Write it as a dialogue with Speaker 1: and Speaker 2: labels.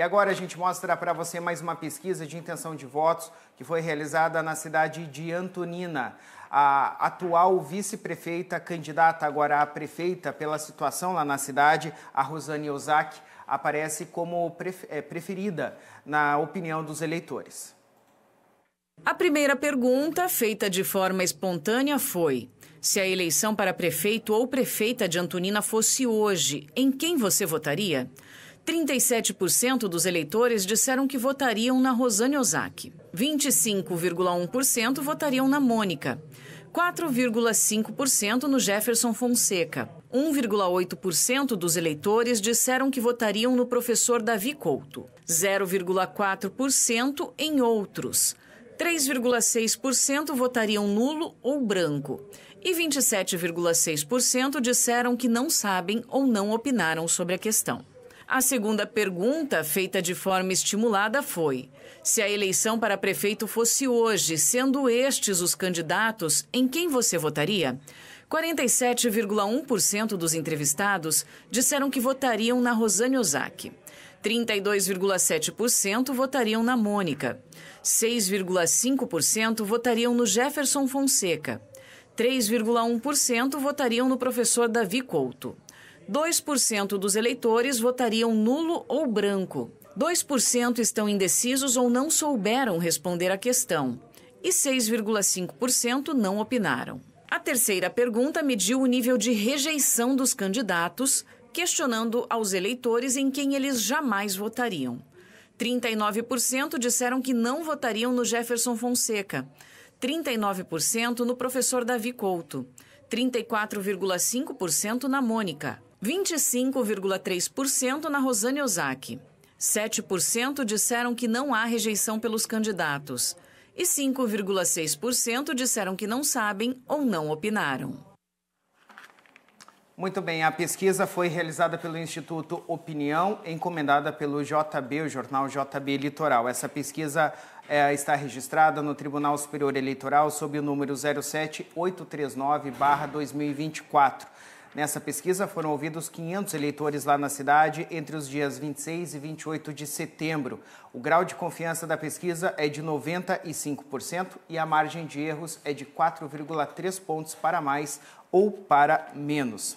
Speaker 1: E agora a gente mostra para você mais uma pesquisa de intenção de votos que foi realizada na cidade de Antonina. A atual vice-prefeita, candidata agora a prefeita pela situação lá na cidade, a Rosane Ozaki, aparece como é, preferida na opinião dos eleitores.
Speaker 2: A primeira pergunta, feita de forma espontânea, foi: se a eleição para prefeito ou prefeita de Antonina fosse hoje, em quem você votaria? 37% dos eleitores disseram que votariam na Rosane Ozaki. 25,1% votariam na Mônica. 4,5% no Jefferson Fonseca. 1,8% dos eleitores disseram que votariam no professor Davi Couto. 0,4% em outros. 3,6% votariam nulo ou branco. E 27,6% disseram que não sabem ou não opinaram sobre a questão. A segunda pergunta, feita de forma estimulada, foi: se a eleição para prefeito fosse hoje, sendo estes os candidatos, em quem você votaria? 47,1% dos entrevistados disseram que votariam na Rosane Ozaki. 32,7% votariam na Mônica. 6,5% votariam no Jefferson Fonseca. 3,1% votariam no professor Davi Couto. 2% dos eleitores votariam nulo ou branco. 2% estão indecisos ou não souberam responder à questão. E 6,5% não opinaram. A terceira pergunta mediu o nível de rejeição dos candidatos, questionando aos eleitores em quem eles jamais votariam. 39% disseram que não votariam no Jefferson Fonseca, 39% no professor Davi Couto. 34,5% na Mônica, 25,3% na Rosane Ozaki. 7% disseram que não há rejeição pelos candidatos e 5,6% disseram que não sabem ou não opinaram.
Speaker 1: Muito bem, a pesquisa foi realizada pelo Instituto Opinião, encomendada pelo JB, o jornal JB Litoral. Essa pesquisa é, está registrada no Tribunal Superior Eleitoral sob o número 07839-2024. Nessa pesquisa foram ouvidos 500 eleitores lá na cidade entre os dias 26 e 28 de setembro. O grau de confiança da pesquisa é de 95% e a margem de erros é de 4,3 pontos para mais ou para menos.